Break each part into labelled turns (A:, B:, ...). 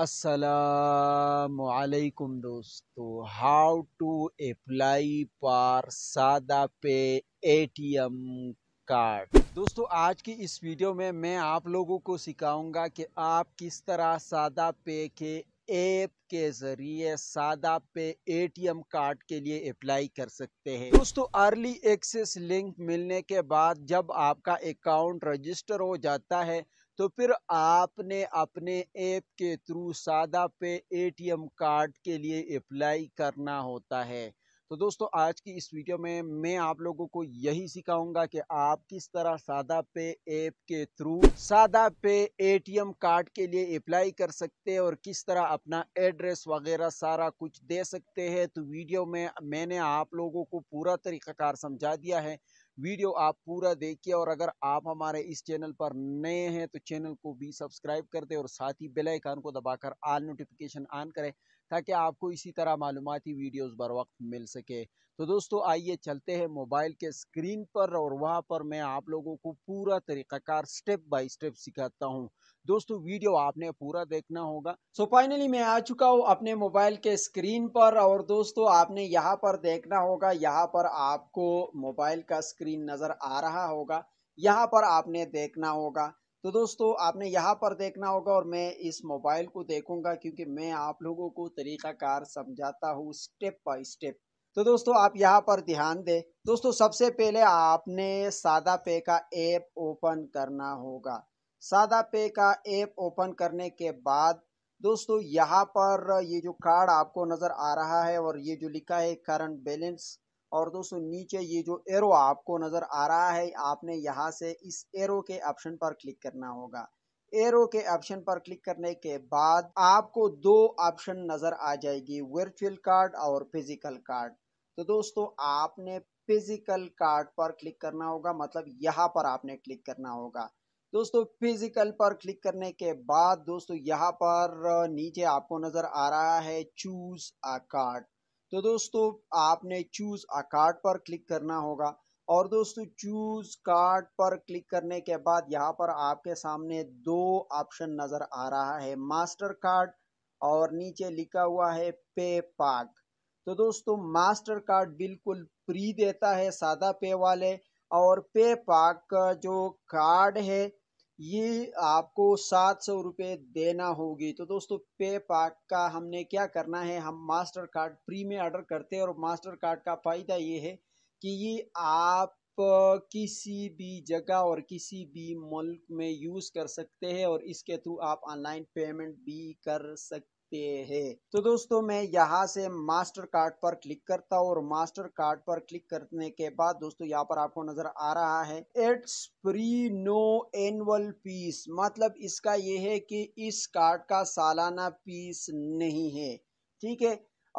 A: असलकुम दोस्तों how to apply पार सादा पे एटीएम कार्ड दोस्तों आज की इस वीडियो में मैं आप लोगों को सिखाऊंगा कि आप किस तरह सादा पे के ऐप के ज़रिए सादा पे एटीएम कार्ड के लिए अप्लाई कर सकते हैं दोस्तों अर्ली एक्सेस लिंक मिलने के बाद जब आपका अकाउंट रजिस्टर हो जाता है तो फिर आपने अपने ऐप के थ्रू सादा पे एटीएम कार्ड के लिए अप्लाई करना होता है तो दोस्तों आज की इस वीडियो में मैं आप लोगों को यही सिखाऊंगा कि आप किस तरह सादा पे ऐप के थ्रू सादा पे एटीएम कार्ड के लिए अप्लाई कर सकते हैं और किस तरह अपना एड्रेस वगैरह सारा कुछ दे सकते हैं तो वीडियो में मैंने आप लोगों को पूरा तरीक़ाकार समझा दिया है वीडियो आप पूरा देखिए और अगर आप हमारे इस चैनल पर नए हैं तो चैनल को भी सब्सक्राइब कर दें और साथ ही बेल आइकन को दबाकर आल नोटिफिकेशन ऑन करें ताकि आपको इसी तरह मालूमती वीडियोस बर वक्त मिल सके तो दोस्तों आइए चलते हैं मोबाइल के स्क्रीन पर और वहाँ पर मैं आप लोगों को पूरा तरीक़ाकार स्टेप बाय स्टेप सिखाता हूँ दोस्तों वीडियो आपने पूरा देखना होगा सो so फाइनली मैं आ चुका हूँ अपने मोबाइल के स्क्रीन पर और दोस्तों आपने यहाँ पर देखना होगा यहाँ पर आपको मोबाइल का स्क्रीन नज़र आ रहा होगा यहाँ पर आपने देखना होगा तो दोस्तों आपने यहाँ पर देखना होगा और मैं इस मोबाइल को देखूंगा क्योंकि मैं आप लोगों को तरीक़ाकार समझाता हूँ स्टेप बाई स्टेप तो दोस्तों आप यहाँ पर ध्यान दें दोस्तों सबसे पहले आपने सादा पे का ऐप ओपन करना होगा सादा पे का ऐप ओपन करने के बाद दोस्तों यहाँ पर ये जो कार्ड आपको नज़र आ रहा है और ये जो लिखा है करंट बैलेंस और दोस्तों नीचे ये जो एरो आपको नज़र आ रहा है आपने यहाँ से इस एरो के ऑप्शन पर क्लिक करना होगा एरो के ऑप्शन पर क्लिक करने के बाद आपको दो ऑप्शन नज़र आ जाएगी वर्चुअल कार्ड और फिजिकल कार्ड तो दोस्तों आपने फिजिकल कार्ड पर क्लिक करना होगा मतलब यहाँ पर आपने क्लिक करना होगा दोस्तों फिजिकल पर क्लिक करने के बाद दोस्तों यहाँ पर नीचे आपको नज़र आ रहा है चूज अ कार्ड तो दोस्तों आपने चूज़ अ कार्ड पर क्लिक करना होगा और दोस्तों चूज़ कार्ड पर क्लिक करने के बाद यहाँ पर आपके सामने दो ऑप्शन नज़र आ रहा है मास्टर कार्ड और नीचे लिखा हुआ है पे पाक तो दोस्तों मास्टर कार्ड बिल्कुल फ्री देता है सादा पे वाले और पे पाक जो कार्ड है ये आपको सात सौ रुपये देना होगी तो दोस्तों पे पाक का हमने क्या करना है हम मास्टर कार्ड प्री में ऑर्डर करते हैं और मास्टर कार्ड का फ़ायदा ये है कि ये आप किसी भी जगह और किसी भी मुल्क में यूज़ कर सकते हैं और इसके थ्रू आप ऑनलाइन पेमेंट भी कर सकते सकते हैं तो दोस्तों मैं यहाँ से मास्टर कार्ड पर क्लिक करता हूँ और मास्टर कार्ड पर क्लिक करने के बाद दोस्तों यहाँ पर आपको नजर आ रहा है it's free no annual fees मतलब इसका ये है कि इस कार्ड का सालाना फीस नहीं है ठीक है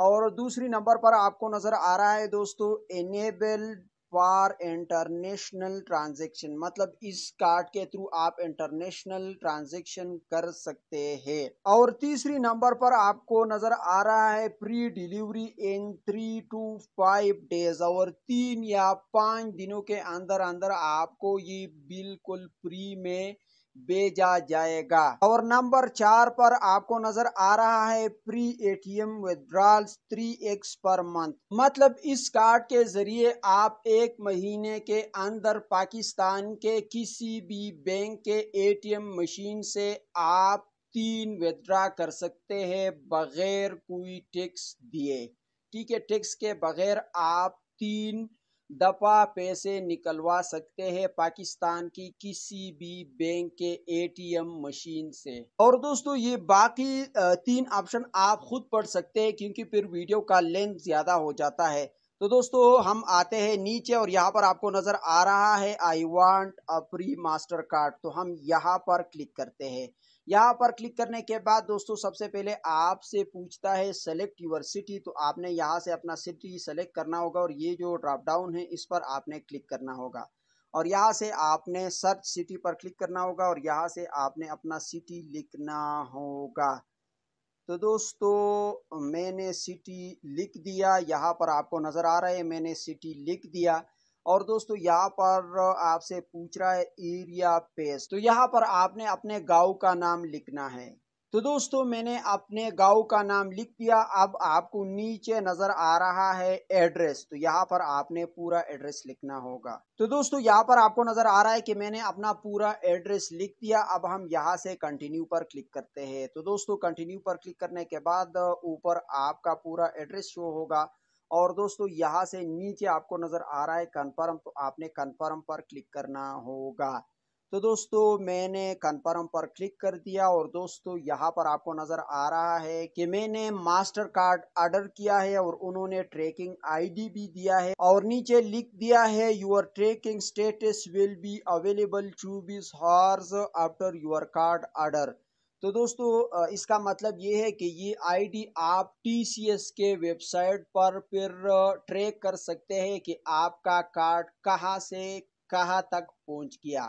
A: और दूसरी नंबर पर आपको नजर आ रहा है दोस्तों एनेबल्ड फॉर इंटरनेशनल ट्रांजेक्शन मतलब इस कार्ड के थ्रू आप इंटरनेशनल ट्रांजेक्शन कर सकते हैं और तीसरी नंबर पर आपको नजर आ रहा है free delivery in three to five days और तीन या पांच दिनों के अंदर अंदर आपको ये बिल्कुल फ्री में भेजा जाएगा और नंबर चार पर आपको नजर आ रहा है free ATM withdrawal three X पर मंथ मतलब इस कार्ड के जरिए आप एक महीने के अंदर पाकिस्तान के किसी भी बैंक के एटीएम मशीन से आप तीन विद्रा कर सकते हैं बगैर कोई टैक्स दिए ठीक है टैक्स के बगैर आप तीन दफा पैसे निकलवा सकते हैं पाकिस्तान की किसी भी बैंक के एटीएम मशीन से और दोस्तों ये बाकी तीन ऑप्शन आप खुद पढ़ सकते हैं क्योंकि फिर वीडियो का लेंथ ज़्यादा हो जाता है तो दोस्तों हम आते हैं नीचे और यहाँ पर आपको नज़र आ रहा है I want a free Mastercard तो हम यहाँ पर क्लिक करते हैं यहाँ पर क्लिक करने के बाद दोस्तों सबसे पहले आपसे पूछता है सेलेक्ट यूर सिटी तो आपने यहाँ से अपना सिटी सेलेक्ट करना होगा और ये जो ड्रॉप डाउन है इस पर आपने क्लिक करना होगा और यहाँ से आपने सर्च सिटी पर क्लिक करना होगा और यहाँ से आपने अपना सिटी लिखना होगा तो दोस्तों मैंने सिटी लिख दिया यहाँ पर आपको नज़र आ रहा है मैंने सिटी लिख दिया और दोस्तों यहाँ पर आपसे पूछ रहा है एरिया पेस्ट तो यहाँ पर आपने अपने गांव का नाम लिखना है तो दोस्तों मैंने अपने गांव का नाम लिख दिया अब आपको नीचे नजर आ रहा है एड्रेस तो यहाँ पर आपने पूरा एड्रेस लिखना होगा तो दोस्तों यहाँ पर आपको नजर आ रहा है कि मैंने अपना पूरा एड्रेस लिख दिया अब हम यहाँ से कंटिन्यू पर क्लिक करते हैं तो दोस्तों कंटिन्यू पर क्लिक करने के बाद ऊपर आपका पूरा एड्रेस शो होगा और दोस्तों यहाँ से नीचे आपको नज़र आ रहा है कन्फर्म तो आपने कन्फर्म पर क्लिक करना होगा तो दोस्तों मैंने कन्फर्म पर क्लिक कर दिया और दोस्तों यहाँ पर आपको नज़र आ रहा है कि मैंने मास्टर कार्ड ऑर्डर किया है और उन्होंने ट्रैकिंग आईडी भी दिया है और नीचे लिख दिया है your tracking status will be available चौबीस hours after your card order तो दोस्तों इसका मतलब ये है कि ये आईडी आप टीसीएस के वेबसाइट पर फिर ट्रैक कर सकते हैं कि आपका कार्ड कहाँ से कहाँ तक पहुँच गया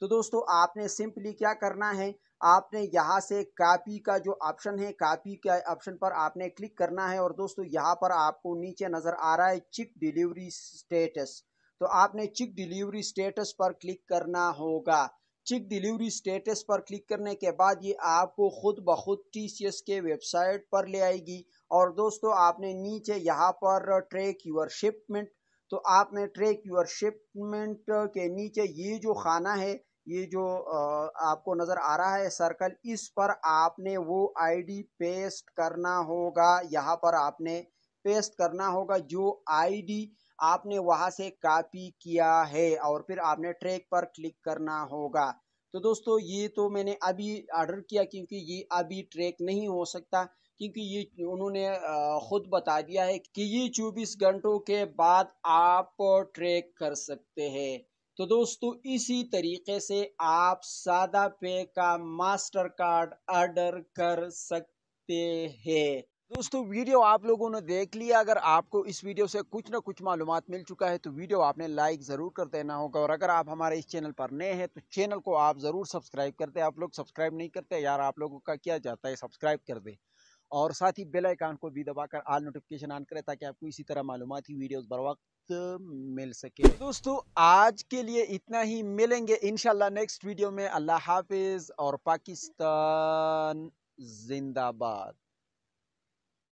A: तो दोस्तों आपने सिंपली क्या करना है आपने यहाँ से कापी का जो ऑप्शन है कापी का ऑप्शन पर आपने क्लिक करना है और दोस्तों यहाँ पर आपको नीचे नज़र आ रहा है चिक डिलीवरी स्टेटस तो आपने चिक डिलीवरी स्टेटस पर क्लिक करना होगा चिक डिलीवरी स्टेटस पर क्लिक करने के बाद ये आपको ख़ुद ब खुद टी के वेबसाइट पर ले आएगी और दोस्तों आपने नीचे यहाँ पर ट्रैक यूर शिपमेंट तो आपने ट्रैक यूर शिपमेंट के नीचे ये जो खाना है ये जो आपको नज़र आ रहा है सर्कल इस पर आपने वो आईडी पेस्ट करना होगा यहाँ पर आपने पेस्ट करना होगा जो आईडी डी आपने वहाँ से कापी किया है और फिर आपने ट्रैक पर क्लिक करना होगा तो दोस्तों ये तो मैंने अभी ऑर्डर किया क्योंकि ये अभी ट्रैक नहीं हो सकता क्योंकि ये उन्होंने ख़ुद बता दिया है कि ये चौबीस घंटों के बाद आप ट्रैक कर सकते हैं तो दोस्तों इसी तरीके से आप सादा पे का मास्टर कार्ड ऑर्डर कर सकते हैं दोस्तों वीडियो आप लोगों ने देख लिया अगर आपको इस वीडियो से कुछ ना कुछ मालूम मिल चुका है तो वीडियो आपने लाइक ज़रूर कर देना होगा और अगर आप हमारे इस चैनल पर नए हैं तो चैनल को आप ज़रूर सब्सक्राइब करते आप लोग सब्सक्राइब नहीं करते यार आप लोगों का क्या जाता है सब्सक्राइब कर दें और साथ ही बेल आइकान को भी दबाकर आल नोटिफिकेशन ऑन करें ताकि आपको इसी तरह मालूमती वीडियोस बर वक्त मिल सके दोस्तों आज के लिए इतना ही मिलेंगे इनशाला नेक्स्ट वीडियो में अल्लाह हाफिज़ और पाकिस्तान जिंदाबाद